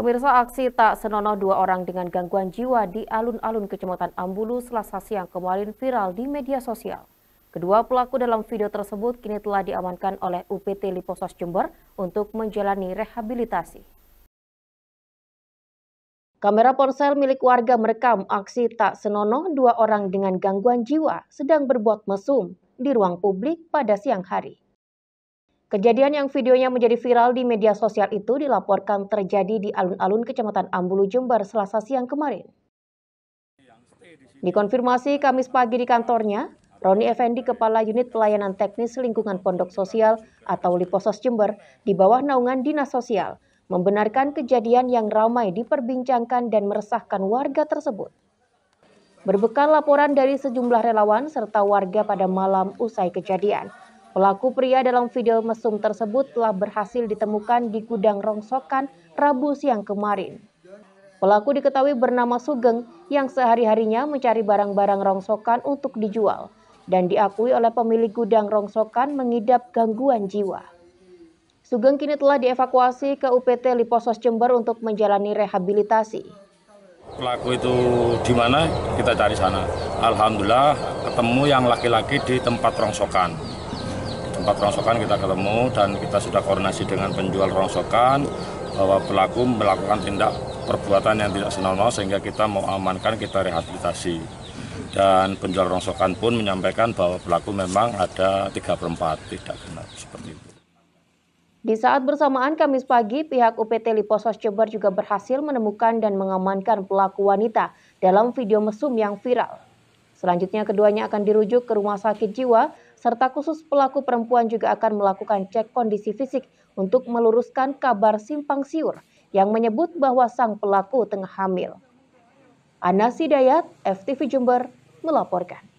Pemirsa aksi tak senonoh dua orang dengan gangguan jiwa di alun-alun Kecamatan Ambulu selasa siang kemarin viral di media sosial. Kedua pelaku dalam video tersebut kini telah diamankan oleh UPT Liposos Jember untuk menjalani rehabilitasi. Kamera ponsel milik warga merekam aksi tak senonoh dua orang dengan gangguan jiwa sedang berbuat mesum di ruang publik pada siang hari. Kejadian yang videonya menjadi viral di media sosial itu dilaporkan terjadi di alun-alun Kecamatan Ambulu, Jember, selasa siang kemarin. Dikonfirmasi Kamis pagi di kantornya, Roni Effendi, Kepala Unit Pelayanan Teknis Lingkungan Pondok Sosial atau Liposos Jember, di bawah naungan Dinas Sosial, membenarkan kejadian yang ramai diperbincangkan dan meresahkan warga tersebut. Berbekal laporan dari sejumlah relawan serta warga pada malam usai kejadian, Pelaku pria dalam video mesum tersebut telah berhasil ditemukan di gudang rongsokan Rabu siang kemarin. Pelaku diketahui bernama Sugeng yang sehari-harinya mencari barang-barang rongsokan untuk dijual dan diakui oleh pemilik gudang rongsokan mengidap gangguan jiwa. Sugeng kini telah dievakuasi ke UPT Liposos Jember untuk menjalani rehabilitasi. Pelaku itu di mana? Kita cari sana. Alhamdulillah ketemu yang laki-laki di tempat rongsokan tempat rongsokan kita ketemu dan kita sudah koordinasi dengan penjual rongsokan bahwa pelaku melakukan tindak perbuatan yang tidak senonoh sehingga kita mau amankan kita rehabilitasi dan penjual rongsokan pun menyampaikan bahwa pelaku memang ada tiga perempat tidak benar seperti itu. Di saat bersamaan Kamis pagi, pihak UPT Liposos Jember juga berhasil menemukan dan mengamankan pelaku wanita dalam video mesum yang viral. Selanjutnya keduanya akan dirujuk ke rumah sakit jiwa serta khusus pelaku perempuan juga akan melakukan cek kondisi fisik untuk meluruskan kabar simpang siur yang menyebut bahwa sang pelaku tengah hamil. Anas FTV Jember, melaporkan.